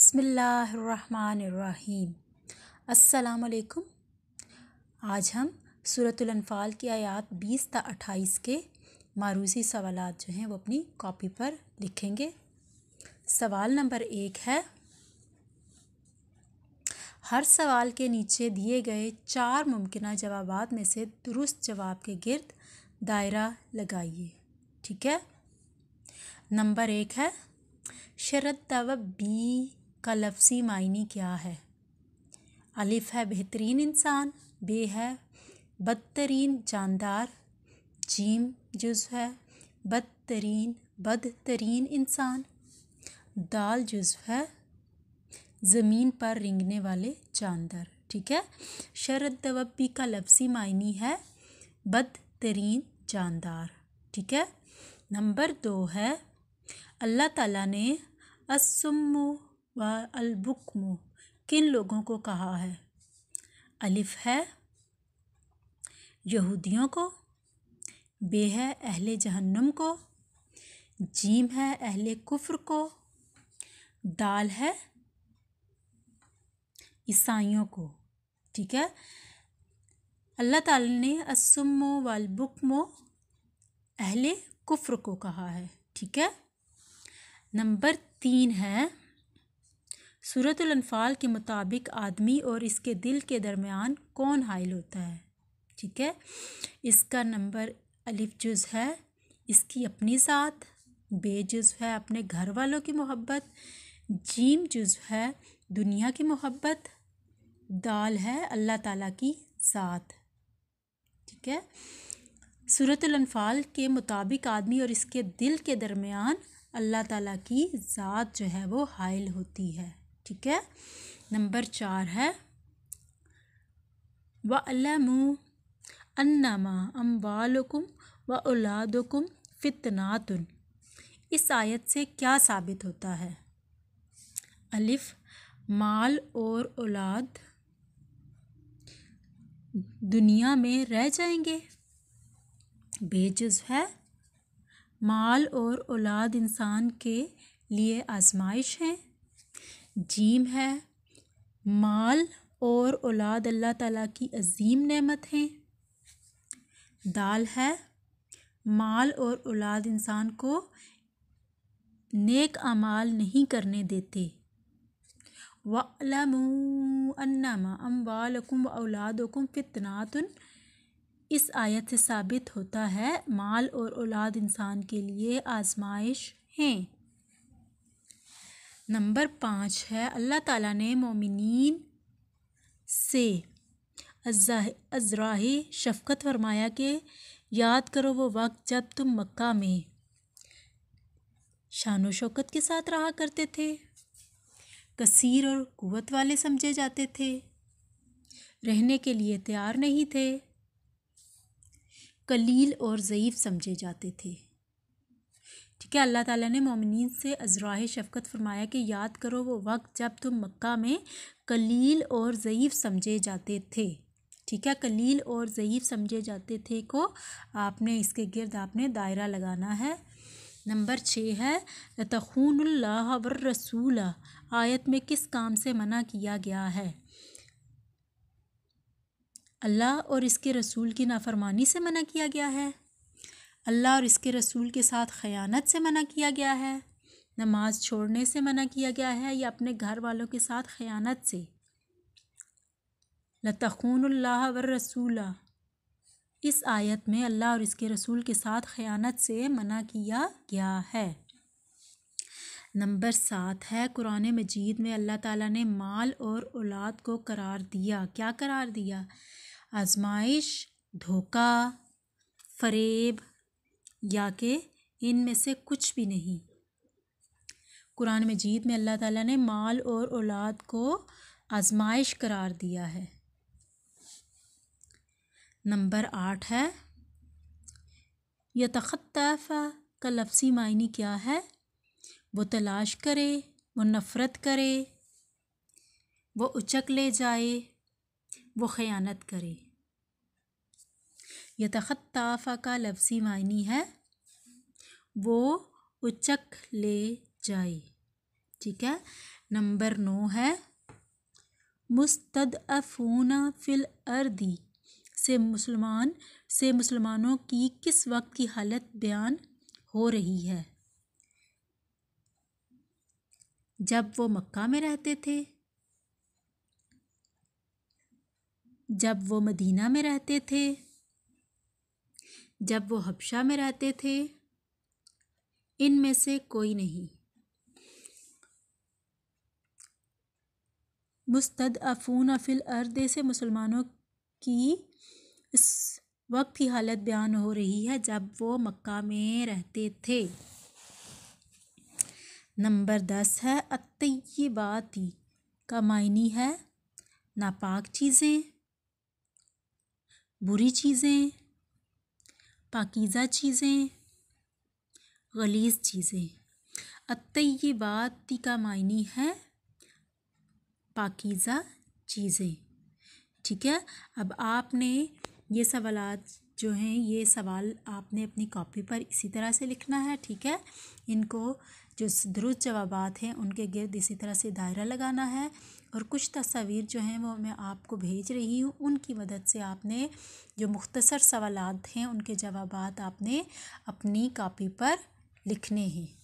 बसमिल्लाम अलकुम आज हम सूरतुल्फ़ाल की आयात 20 ता 28 के मारूसी सवाल जो हैं वो अपनी कॉपी पर लिखेंगे सवाल नंबर एक है हर सवाल के नीचे दिए गए चार मुमकिन जवाब में से दुरुस्त जवाब के गिर्द दायरा लगाइए ठीक है नंबर एक है शरत तव बी का लफसी मायने क्या है अलिफ है बेहतरीन इंसान बे है बदतरीन जानदार जीम जुज़ है बदतरीन बदतरीन इंसान दाल जुज़ है ज़मीन पर रिंगने वाले जानदार ठीक है शरद दवबी का लफसी मायनी है बदतरीन जानदार ठीक है नंबर दो है अल्लाह ताला ने असम्मो व अलबुकमु किन लोगों को कहा है अलिफ है यहूदियों को बे है अहले जहन्नम को जीम है अहले कुफ्र को दाल है ईसाइयों को ठीक है अल्लाह ताला ने असम वालबुकमो अहले कुफ्र को कहा है ठीक है नंबर तीन है अनफाल के मुताबिक आदमी और इसके दिल के दरमियान कौन हाइल होता है ठीक है इसका नंबर अलिफ जुज़ है इसकी अपनी ज़ात बे जुज़ है अपने घर वालों की मोहब्बत जीम जुज़ है दुनिया की मोहब्बत दाल है अल्लाह ताला की ज़ात ठीक है अनफाल के मुताबिक आदमी और इसके दिल के दरमियान अल्लाह ताला की ज़ात जो है वो हायल होती है ठीक है नंबर चार है वलमू अन्नमा अम्बालकुम व औलादकुम फितनातुन इस आयत से क्या साबित होता है अलिफ माल और औलाद दुनिया में रह जाएंगे बेजुज है माल और औलाद इंसान के लिए आजमाइश हैं जीम है माल और औलाद अल्लाह ताला की अजीम नेमत हैं दाल है माल और औलाद इंसान को नेक अमाल नहीं करने देते वलमू अम वालकुम औलादकुम फितनातन इस आयत से साबित होता है माल और औलाद इंसान के लिए आजमाइश हैं नंबर पाँच है अल्लाह ताला ने मोमिनीन से अजराही शफकत फरमाया कि याद करो वो वक्त जब तुम मक्का में शान शौकत के साथ रहा करते थे कसीर और क़वत वाले समझे जाते थे रहने के लिए तैयार नहीं थे कलील और ज़यीफ़ समझे जाते थे कि अल्लाह ताला ने मोमिन से अजराह शफ़क़त फरमाया कि याद करो वो वक्त जब तुम मक्का में कलील और ज़यीफ़ समझे जाते थे ठीक है कलील और ज़यीफ़ समझे जाते थे को आपने इसके गिरद आपने दायरा लगाना है नंबर छः है तखूनल्ला वर रसूल आयत में किस काम से मना किया गया है अल्लाह और इसके रसूल की नाफरमानी से मना किया गया है अल्लाह और इसके रसूल के साथ ख़यानत से मना किया गया है नमाज छोड़ने से मना किया गया है या अपने घर वालों के साथ ख़यानत से अल्लाह व रसूला इस आयत में अल्लाह और इसके रसूल के साथ ख़यानत से मना किया गया है नंबर सात है कुरान मजीद में अल्लाह ताला ने माल और औलाद को करार दिया क्या करार दिया आजमाइश धोखा फरेब या कि में से कुछ भी नहीं कुरान मजीद में अल्लाह ताला ने माल और औलाद को आजमाइश करार दिया है नंबर आठ है यह तख़तफ़ा का लफसी मायने क्या है वो तलाश करे वो नफ़रत करे वो उचक ले जाए वो ख़यानत करे यतखत्ताफ़ा का लफ्ज़ी मायनी है वो उचक ले जाए ठीक है नंबर नौ है मुस्तद अफूना फिल अर्दी से मुसलमान से मुसलमानों की किस वक्त की हालत बयान हो रही है जब वो मक्का में रहते थे जब वो मदीना में रहते थे जब वो हबशा में रहते थे इनमें से कोई नहीं मुस्तद अफून अफिल अर्दे से मुसलमानों की इस वक्त की हालत बयान हो रही है जब वो मक्का में रहते थे नंबर दस है अतयबाती का मायनी है नापाक चीज़ें बुरी चीज़ें पाकिज़ा चीज़ें गलीज़ चीज़ें अतयबात तो का मायनी है पाकिज़ा चीज़ें ठीक है अब आपने ये सवाल जो हैं ये सवाल आपने अपनी कॉपी पर इसी तरह से लिखना है ठीक है इनको जो दुरुस्त जवाब हैं उनके गिर्द इसी तरह से दायरा लगाना है और कुछ तस्वीर जो हैं वो मैं आपको भेज रही हूँ उनकी मदद से आपने जो मुख्तसर सवाल हैं उनके जवाब आपने अपनी कापी पर लिखने हैं